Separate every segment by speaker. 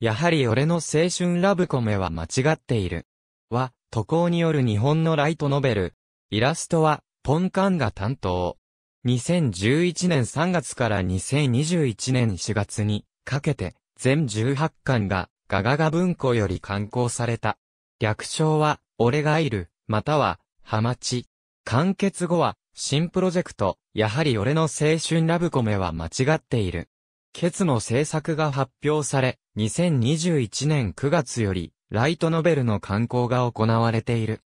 Speaker 1: やはり俺の青春ラブコメは間違っている。は、渡航による日本のライトノベル。イラストは、ポンカンが担当。2011年3月から2021年4月にかけて、全18巻がガガガ文庫より刊行された。略称は、俺がいる、または、ハマチ。完結後は、新プロジェクト、やはり俺の青春ラブコメは間違っている。ケツの制作が発表され、2021年9月より、ライトノベルの刊行が行われている。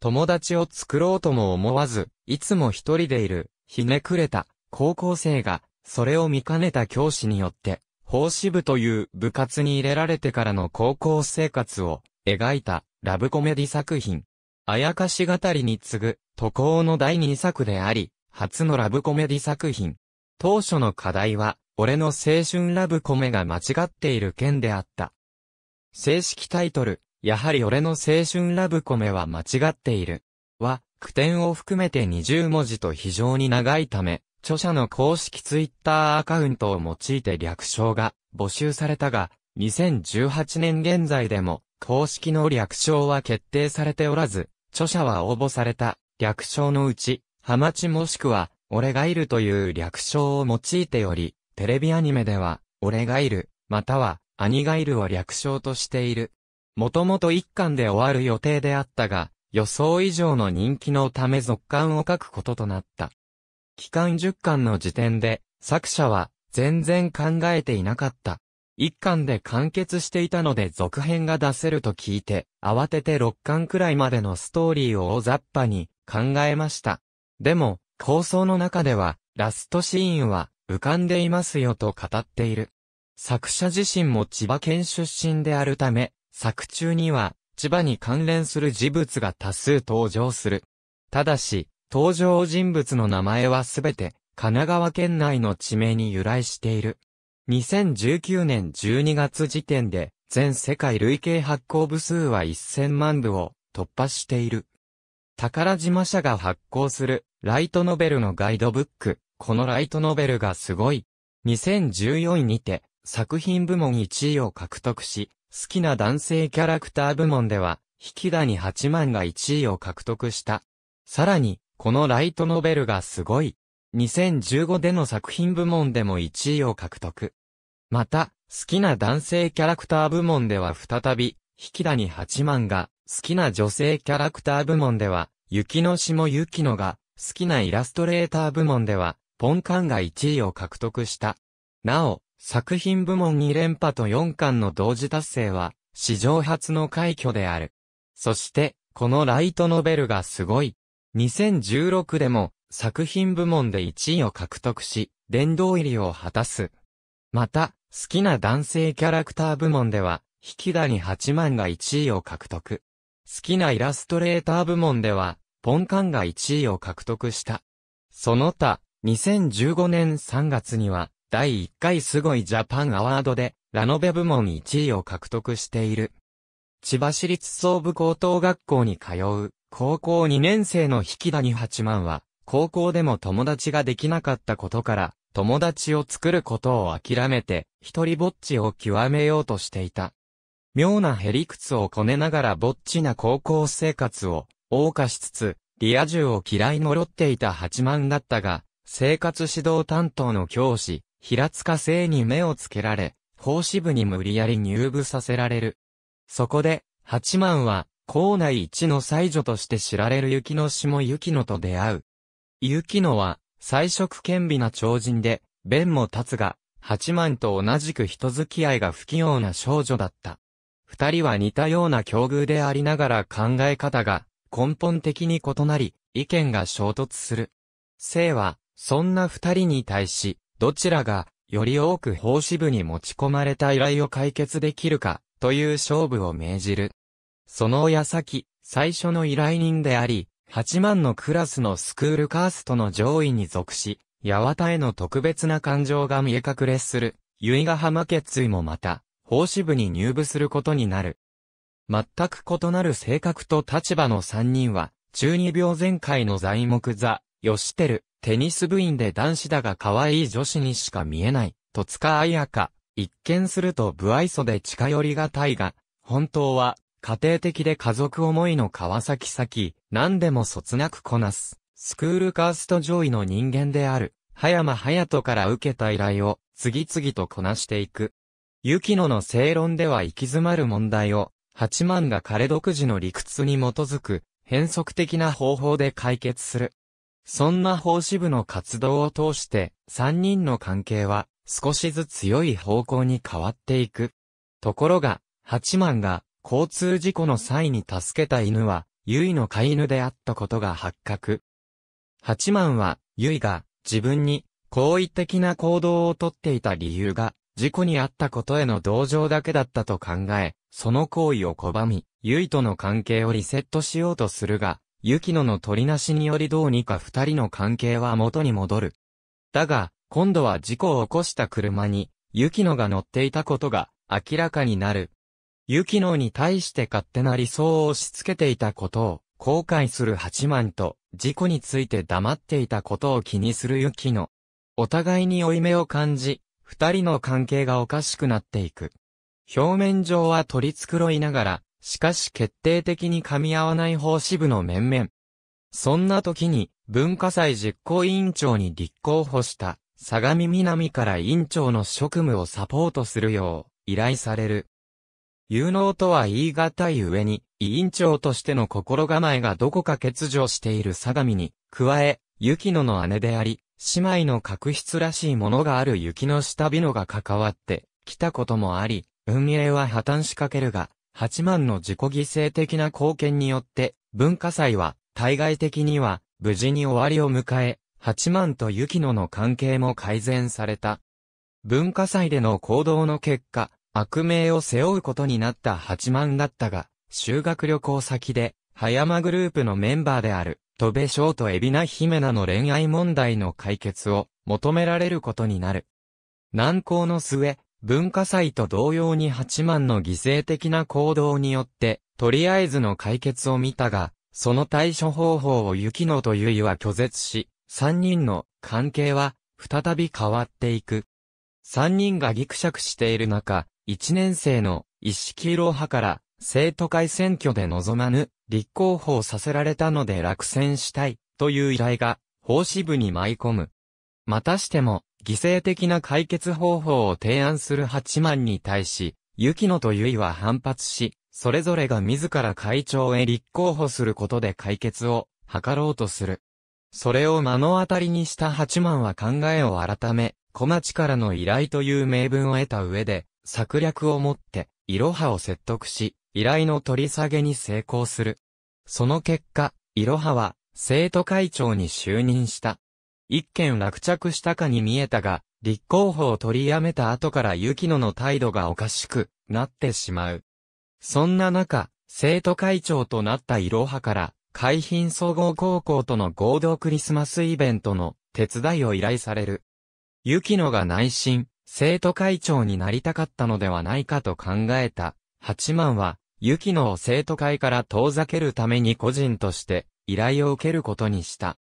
Speaker 1: 友達を作ろうとも思わず、いつも一人でいる、ひねくれた、高校生が、それを見かねた教師によって、法師部という部活に入れられてからの高校生活を描いたラブコメディ作品。あやかし語りに次ぐ渡航の第二作であり、初のラブコメディ作品。当初の課題は俺の青春ラブコメが間違っている件であった。正式タイトル、やはり俺の青春ラブコメは間違っている。は、句点を含めて20文字と非常に長いため、著者の公式ツイッターアカウントを用いて略称が募集されたが、2018年現在でも公式の略称は決定されておらず、著者は応募された略称のうち、ハマチもしくは、俺がいるという略称を用いており、テレビアニメでは、俺がいる、または、兄がいるを略称としている。もともと一巻で終わる予定であったが、予想以上の人気のため続巻を書くこととなった。期間10巻の時点で、作者は、全然考えていなかった。一巻で完結していたので続編が出せると聞いて、慌てて6巻くらいまでのストーリーを大雑把に考えました。でも、構想の中では、ラストシーンは、浮かんでいますよと語っている。作者自身も千葉県出身であるため、作中には、千葉に関連する事物が多数登場する。ただし、登場人物の名前はすべて、神奈川県内の地名に由来している。2019年12月時点で、全世界累計発行部数は1000万部を突破している。宝島社が発行するライトノベルのガイドブック、このライトノベルがすごい。2014位にて、作品部門1位を獲得し、好きな男性キャラクター部門では、引き谷八幡が1位を獲得した。さらに、このライトノベルがすごい。2015での作品部門でも1位を獲得。また、好きな男性キャラクター部門では再び、引き谷八幡が、好きな女性キャラクター部門では、雪の下雪乃が、好きなイラストレーター部門では、ポンカンが1位を獲得した。なお、作品部門2連覇と4巻の同時達成は、史上初の快挙である。そして、このライトノベルがすごい。2016でも、作品部門で1位を獲得し、殿堂入りを果たす。また、好きな男性キャラクター部門では、引き谷八幡が1位を獲得。好きなイラストレーター部門では、ポンカンが1位を獲得した。その他、2015年3月には、第1回すごいジャパンアワードで、ラノベ部門1位を獲得している。千葉市立総武高等学校に通う、高校2年生の引谷八幡は、高校でも友達ができなかったことから、友達を作ることを諦めて、一人ぼっちを極めようとしていた。妙なへりくつをこねながらぼっちな高校生活を、謳歌しつつ、リア充を嫌い呪っていた八幡だったが、生活指導担当の教師、平塚生に目をつけられ、法師部に無理やり入部させられる。そこで、八幡は、校内一の才女として知られる雪の下雪野と出会う。雪野は、才色兼備な超人で、弁も立つが、八幡と同じく人付き合いが不器用な少女だった。二人は似たような境遇でありながら考え方が根本的に異なり、意見が衝突する。生は、そんな二人に対し、どちらが、より多く法師部に持ち込まれた依頼を解決できるか、という勝負を命じる。その矢先、最初の依頼人であり、八万のクラスのスクールカーストの上位に属し、八幡への特別な感情が見え隠れする、ゆいヶ浜決意もまた、法師部に入部することになる。全く異なる性格と立場の三人は、中二病前回の材木座、吉ル、テニス部員で男子だが可愛い女子にしか見えない、戸塚彩香。一見すると不愛想で近寄りがたいが、本当は、家庭的で家族思いの川崎咲、何でもそつなくこなす、スクールカースト上位の人間である、葉山隼人から受けた依頼を、次々とこなしていく。雪野の正論では行き詰まる問題を、八幡が彼独自の理屈に基づく、変則的な方法で解決する。そんな法師部の活動を通して、三人の関係は少しずつ良い方向に変わっていく。ところが、八幡が交通事故の際に助けた犬は、ユイの飼い犬であったことが発覚。八幡は、ユイが自分に好意的な行動をとっていた理由が、事故にあったことへの同情だけだったと考え、その行為を拒み、ユイとの関係をリセットしようとするが、雪乃の取りなしによりどうにか二人の関係は元に戻る。だが、今度は事故を起こした車に、雪乃が乗っていたことが明らかになる。雪乃に対して勝手な理想を押し付けていたことを後悔する八幡と事故について黙っていたことを気にする雪乃。お互いに負い目を感じ、二人の関係がおかしくなっていく。表面上は取り繕いながら、しかし決定的に噛み合わない法支部の面々。そんな時に、文化祭実行委員長に立候補した、相模南から委員長の職務をサポートするよう、依頼される。有能とは言い難い上に、委員長としての心構えがどこか欠如している相模に、加え、雪野の姉であり、姉妹の確執らしいものがある雪の下美野が関わってきたこともあり、運営は破綻しかけるが、8万の自己犠牲的な貢献によって、文化祭は、対外的には、無事に終わりを迎え、8万と雪野の関係も改善された。文化祭での行動の結果、悪名を背負うことになった8万だったが、修学旅行先で、葉山グループのメンバーである、戸部翔と海老名姫名の恋愛問題の解決を求められることになる。難航の末、文化祭と同様に8万の犠牲的な行動によって、とりあえずの解決を見たが、その対処方法を雪野と結衣は拒絶し、3人の関係は再び変わっていく。3人がギクシャクしている中、1年生の一式色派から生徒会選挙で望まぬ立候補をさせられたので落選したいという依頼が法支部に舞い込む。またしても犠牲的な解決方法を提案する八幡に対し、雪野と結衣は反発し、それぞれが自ら会長へ立候補することで解決を図ろうとする。それを目の当たりにした八幡は考えを改め、小町からの依頼という名分を得た上で、策略を持って、いろはを説得し、依頼の取り下げに成功する。その結果、いろはは、生徒会長に就任した。一件落着したかに見えたが、立候補を取りやめた後から雪野の態度がおかしくなってしまう。そんな中、生徒会長となったいろはから、海浜総合高校との合同クリスマスイベントの手伝いを依頼される。雪野が内心、生徒会長になりたかったのではないかと考えた。八幡は、雪野を生徒会から遠ざけるために個人として依頼を受けることにした。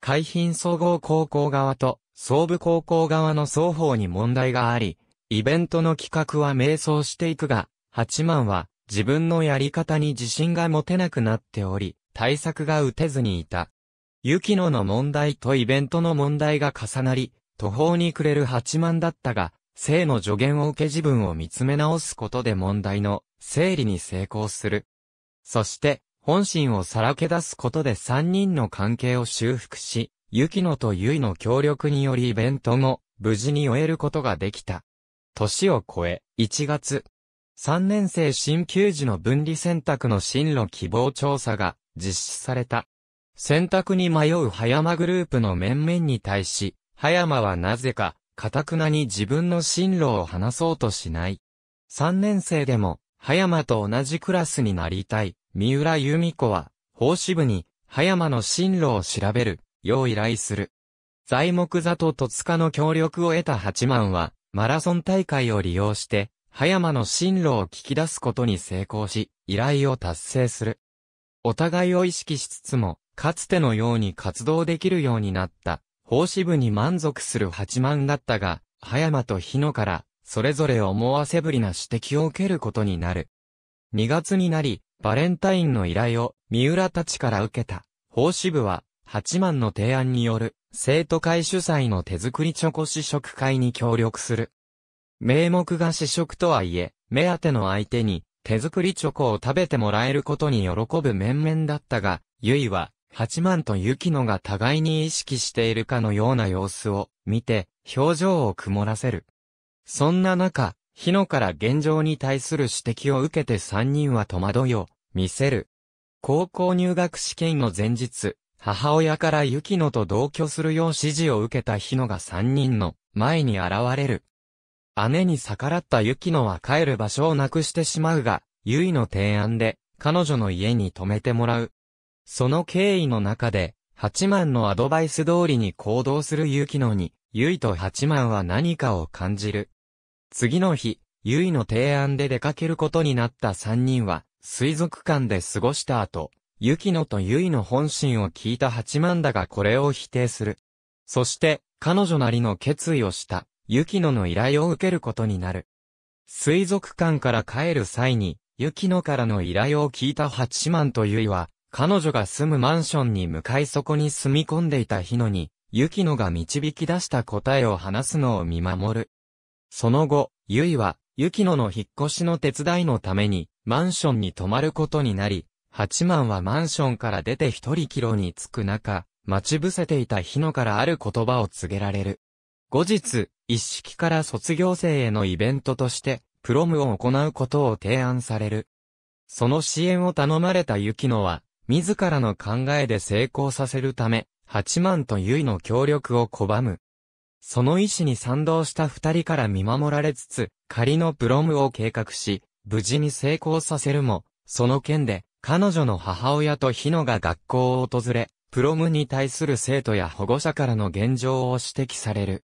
Speaker 1: 海浜総合高校側と総武高校側の双方に問題があり、イベントの企画は迷走していくが、八幡は自分のやり方に自信が持てなくなっており、対策が打てずにいた。雪野の問題とイベントの問題が重なり、途方に暮れる八幡だったが、生の助言を受け自分を見つめ直すことで問題の整理に成功する。そして、本心をさらけ出すことで三人の関係を修復し、雪乃と結の協力によりイベントも無事に終えることができた。年を超え、1月、三年生新球児の分離選択の進路希望調査が実施された。選択に迷う葉山グループの面々に対し、葉山はなぜか、かたくなに自分の進路を話そうとしない。三年生でも、葉山と同じクラスになりたい、三浦由美子は、法師部に、葉山の進路を調べる、よう依頼する。材木座と戸塚の協力を得た八幡は、マラソン大会を利用して、葉山の進路を聞き出すことに成功し、依頼を達成する。お互いを意識しつつも、かつてのように活動できるようになった、法師部に満足する八幡だったが、葉山と日野から、それぞれ思わせぶりな指摘を受けることになる。2月になり、バレンタインの依頼を三浦たちから受けた。法師部は、八幡の提案による、生徒会主催の手作りチョコ試食会に協力する。名目が試食とはいえ、目当ての相手に、手作りチョコを食べてもらえることに喜ぶ面々だったが、ゆいは、八幡と雪乃が互いに意識しているかのような様子を見て、表情を曇らせる。そんな中、日野から現状に対する指摘を受けて三人は戸惑いを見せる。高校入学試験の前日、母親から雪野と同居するよう指示を受けた日野が三人の前に現れる。姉に逆らった雪野は帰る場所をなくしてしまうが、結衣の提案で彼女の家に泊めてもらう。その経緯の中で、八幡のアドバイス通りに行動する雪野に、結衣と八幡は何かを感じる。次の日、ゆいの提案で出かけることになった三人は、水族館で過ごした後、雪乃とゆいの本心を聞いた八幡だがこれを否定する。そして、彼女なりの決意をした、雪乃の依頼を受けることになる。水族館から帰る際に、雪乃からの依頼を聞いた八幡とゆいは、彼女が住むマンションに向かいそこに住み込んでいた日野に、雪乃が導き出した答えを話すのを見守る。その後、ゆいは、雪乃の引っ越しの手伝いのために、マンションに泊まることになり、八幡はマンションから出て一人キロに着く中、待ち伏せていた日野からある言葉を告げられる。後日、一式から卒業生へのイベントとして、プロムを行うことを提案される。その支援を頼まれた雪乃は、自らの考えで成功させるため、八幡と結の協力を拒む。その意思に賛同した二人から見守られつつ、仮のプロムを計画し、無事に成功させるも、その件で、彼女の母親と日野が学校を訪れ、プロムに対する生徒や保護者からの現状を指摘される。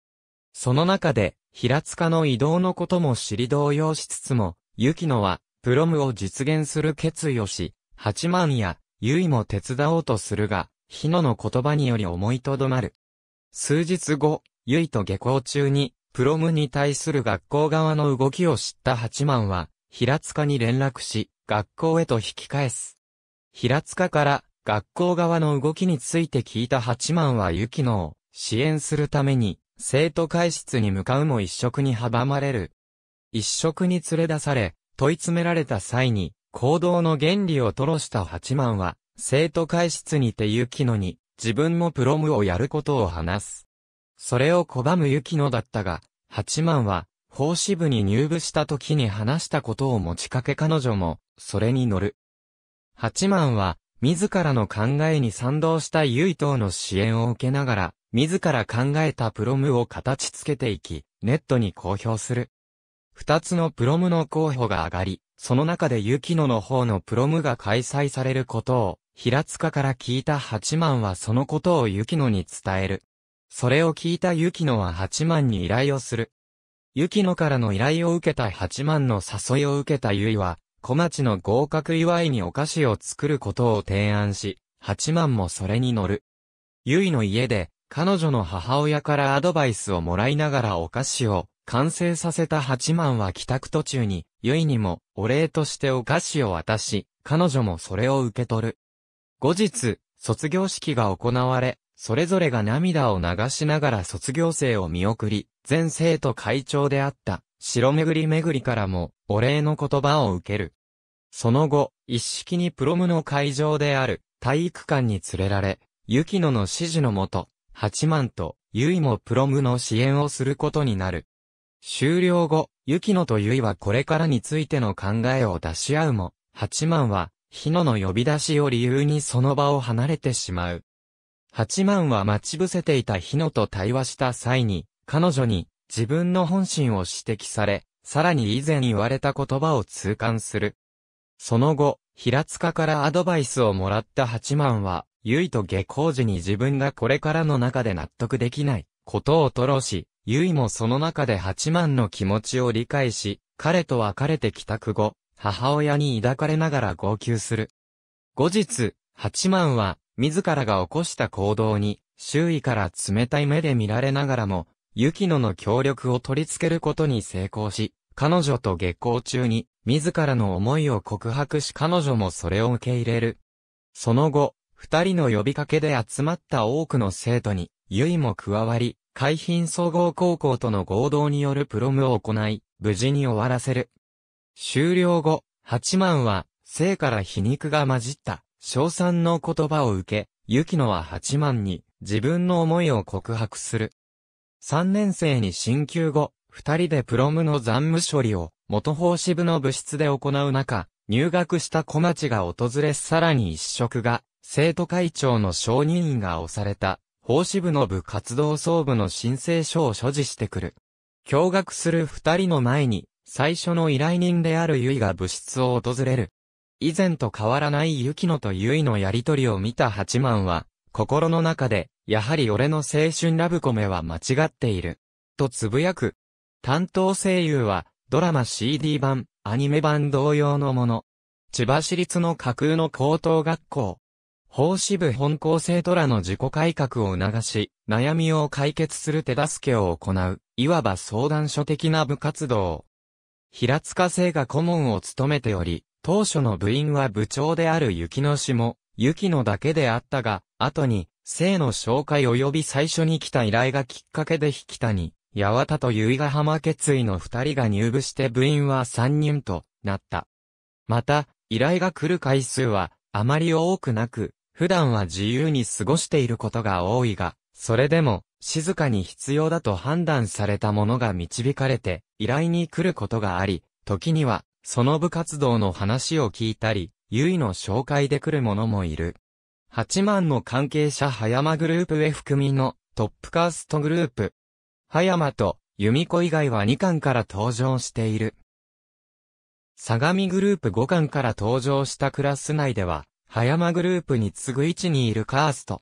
Speaker 1: その中で、平塚の移動のことも知り動揺しつつも、雪ノは、プロムを実現する決意をし、八幡や、結衣も手伝おうとするが、日野の言葉により思いとどまる。数日後、ゆいと下校中に、プロムに対する学校側の動きを知った八幡は、平塚に連絡し、学校へと引き返す。平塚から、学校側の動きについて聞いた八幡はゆきのを、支援するために、生徒会室に向かうも一色に阻まれる。一色に連れ出され、問い詰められた際に、行動の原理を吐露した八幡は、生徒会室にてゆきのに、自分もプロムをやることを話す。それを拒む雪野だったが、八幡は、法師部に入部した時に話したことを持ちかけ彼女も、それに乗る。八幡は、自らの考えに賛同した位等の支援を受けながら、自ら考えたプロムを形付けていき、ネットに公表する。二つのプロムの候補が上がり、その中で雪野の方のプロムが開催されることを、平塚から聞いた八幡はそのことを雪野に伝える。それを聞いた雪野は八幡に依頼をする。雪野からの依頼を受けた八幡の誘いを受けた結は、小町の合格祝いにお菓子を作ることを提案し、八幡もそれに乗る。結の家で、彼女の母親からアドバイスをもらいながらお菓子を完成させた八幡は帰宅途中に、結にもお礼としてお菓子を渡し、彼女もそれを受け取る。後日、卒業式が行われ、それぞれが涙を流しながら卒業生を見送り、全生徒会長であった、白巡り巡りからも、お礼の言葉を受ける。その後、一式にプロムの会場である、体育館に連れられ、雪野の指示のもと、八幡と、ゆいもプロムの支援をすることになる。終了後、雪野とゆいはこれからについての考えを出し合うも、八幡は、日野の呼び出しを理由にその場を離れてしまう。八幡は待ち伏せていた日野と対話した際に、彼女に自分の本心を指摘され、さらに以前言われた言葉を痛感する。その後、平塚からアドバイスをもらった八幡は、結と下校時に自分がこれからの中で納得できないことを吐露し、結もその中で八幡の気持ちを理解し、彼と別れて帰宅後、母親に抱かれながら号泣する。後日、八幡は、自らが起こした行動に、周囲から冷たい目で見られながらも、雪野の協力を取り付けることに成功し、彼女と下校中に、自らの思いを告白し彼女もそれを受け入れる。その後、二人の呼びかけで集まった多くの生徒に、ゆいも加わり、海浜総合高校との合同によるプロムを行い、無事に終わらせる。終了後、八幡は、生から皮肉が混じった、賞賛の言葉を受け、雪野は八幡に自分の思いを告白する。三年生に進級後、二人でプロムの残務処理を元法支部の部室で行う中、入学した小町が訪れさらに一職が、生徒会長の承認員が押された、法支部の部活動総部の申請書を所持してくる。驚愕する二人の前に、最初の依頼人である結が部室を訪れる。以前と変わらない雪キとゆいのやりとりを見た八幡は、心の中で、やはり俺の青春ラブコメは間違っている。とつぶやく。担当声優は、ドラマ CD 版、アニメ版同様のもの。千葉市立の架空の高等学校。法支部本校生トらの自己改革を促し、悩みを解決する手助けを行う、いわば相談所的な部活動。平塚生が顧問を務めており、当初の部員は部長である雪の氏も、雪のだけであったが、後に、生の紹介及び最初に来た依頼がきっかけで引田に、八幡と結ヶ浜決意の二人が入部して部員は三人となった。また、依頼が来る回数は、あまり多くなく、普段は自由に過ごしていることが多いが、それでも、静かに必要だと判断されたものが導かれて、依頼に来ることがあり、時には、その部活動の話を聞いたり、ゆいの紹介で来る者もいる。8万の関係者葉山グループへ含みのトップカーストグループ。葉山と由美子以外は2巻から登場している。相模グループ5巻から登場したクラス内では、葉山グループに次ぐ位置にいるカースト。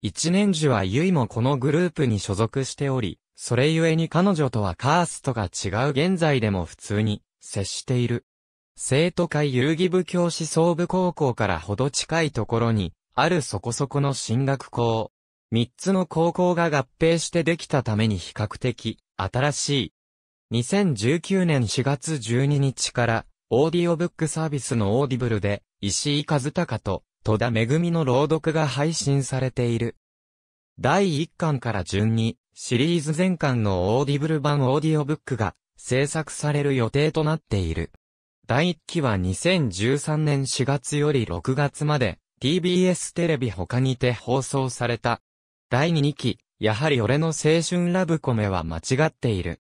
Speaker 1: 一年時はゆいもこのグループに所属しており、それゆえに彼女とはカーストが違う現在でも普通に接している。生徒会遊戯部教師総部高校からほど近いところに、あるそこそこの進学校。三つの高校が合併してできたために比較的、新しい。2019年4月12日から、オーディオブックサービスのオーディブルで、石井和孝と、戸田恵の朗読が配信されている。第1巻から順に、シリーズ全巻のオーディブル版オーディオブックが制作される予定となっている。第1期は2013年4月より6月まで TBS テレビ他にて放送された。第2期、やはり俺の青春ラブコメは間違っている。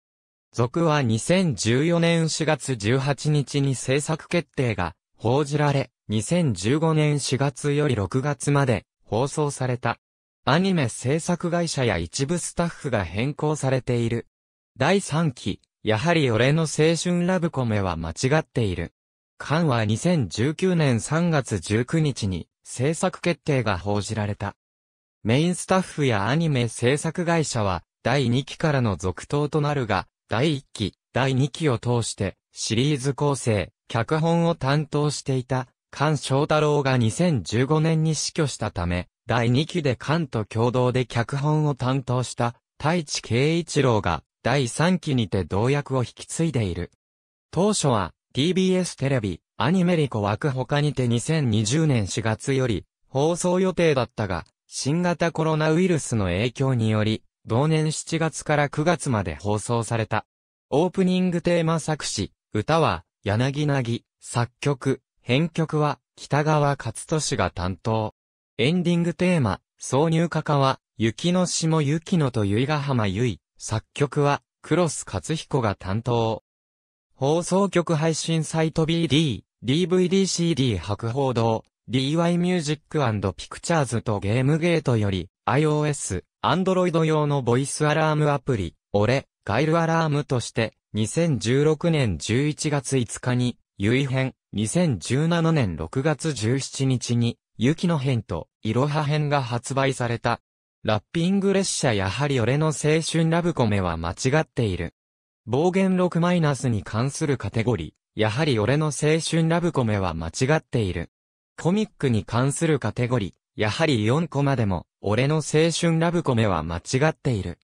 Speaker 1: 続は2014年4月18日に制作決定が報じられ、2015年4月より6月まで放送された。アニメ制作会社や一部スタッフが変更されている。第3期、やはり俺の青春ラブコメは間違っている。カンは2019年3月19日に制作決定が報じられた。メインスタッフやアニメ制作会社は第2期からの続投となるが、第1期、第2期を通してシリーズ構成、脚本を担当していた菅翔太郎が2015年に死去したため、第2期で菅と共同で脚本を担当した太一慶一郎が第3期にて同役を引き継いでいる。当初は TBS テレビ、アニメリコ枠他にて2020年4月より放送予定だったが、新型コロナウイルスの影響により、同年7月から9月まで放送された。オープニングテーマ作詞、歌は、柳なぎ、作曲、編曲は、北川勝利が担当。エンディングテーマ、挿入歌歌は、雪の下雪のと由比ヶ浜ゆい、作曲は、クロス勝彦が担当。放送局配信サイト BD、DVD-CD 白報堂、DY ミュージックピクチャーズとゲームゲートより、iOS、Android 用のボイスアラームアプリ、俺、ガイルアラームとして、2016年11月5日に、ゆい編、2017年6月17日に、雪の編と、いろは編が発売された。ラッピング列車やはり俺の青春ラブコメは間違っている。暴言6マイナスに関するカテゴリー、やはり俺の青春ラブコメは間違っている。コミックに関するカテゴリー、やはり4コマでも、俺の青春ラブコメは間違っている。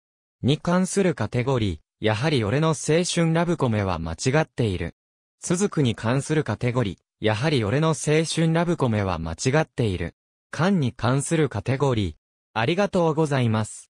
Speaker 1: に関するカテゴリー、やはり俺の青春ラブコメは間違っている。続くに関するカテゴリー、やはり俺の青春ラブコメは間違っている。缶に関するカテゴリー、ありがとうございます。